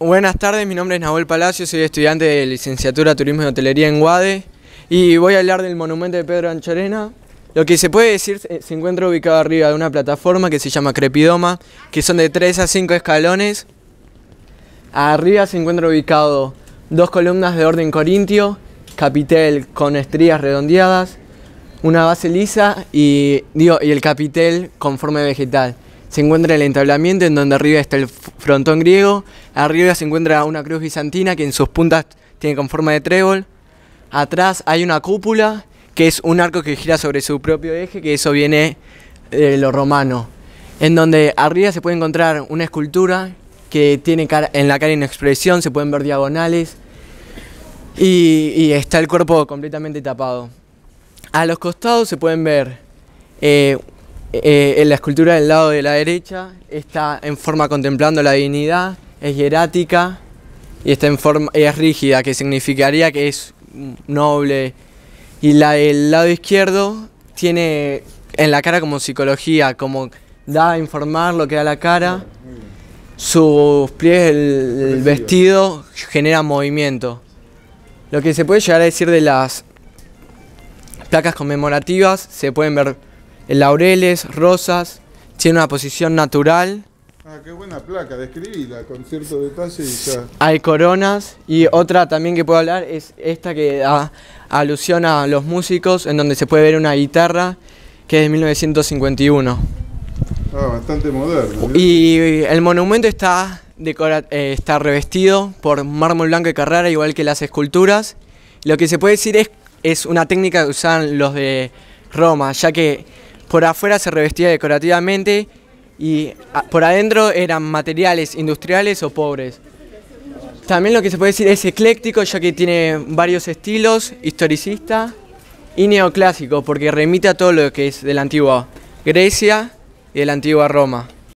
Buenas tardes, mi nombre es Nahuel Palacio, soy estudiante de licenciatura Turismo y Hotelería en Guade y voy a hablar del monumento de Pedro Anchorena. Lo que se puede decir eh, se encuentra ubicado arriba de una plataforma que se llama Crepidoma, que son de 3 a 5 escalones. Arriba se encuentra ubicado dos columnas de orden corintio, capitel con estrías redondeadas, una base lisa y, y el capitel con forma vegetal se encuentra el entablamiento en donde arriba está el frontón griego, arriba se encuentra una cruz bizantina que en sus puntas tiene con forma de trébol, atrás hay una cúpula que es un arco que gira sobre su propio eje, que eso viene de lo romano, en donde arriba se puede encontrar una escultura que tiene en la cara una expresión, se pueden ver diagonales y, está el cuerpo completamente tapado. A los costados se pueden ver eh, eh, en la escultura del lado de la derecha está en forma contemplando la divinidad, es hierática y está en forma, es rígida, que significaría que es noble. Y la del lado izquierdo tiene en la cara como psicología, como da a informar lo que da la cara. Sus pies, el vestido genera movimiento. Lo que se puede llegar a decir de las placas conmemorativas, se pueden ver laureles, rosas, tiene una posición natural. Ah, qué buena placa, describíla con cierto detalle y ya. Hay coronas y otra también que puedo hablar es esta que da alusión a los músicos, en donde se puede ver una guitarra que es de 1951. Ah, bastante moderno. ¿eh? Y el monumento está, eh, está revestido por mármol blanco de Carrara, igual que las esculturas. Lo que se puede decir es, es una técnica que usan los de Roma, ya que por afuera se revestía decorativamente y ah, por adentro eran materiales industriales o pobres. También lo que se puede decir es ecléctico, ya que tiene varios estilos, historicista y neoclásico, porque remite a todo lo que es de la antigua Grecia y de la antigua Roma.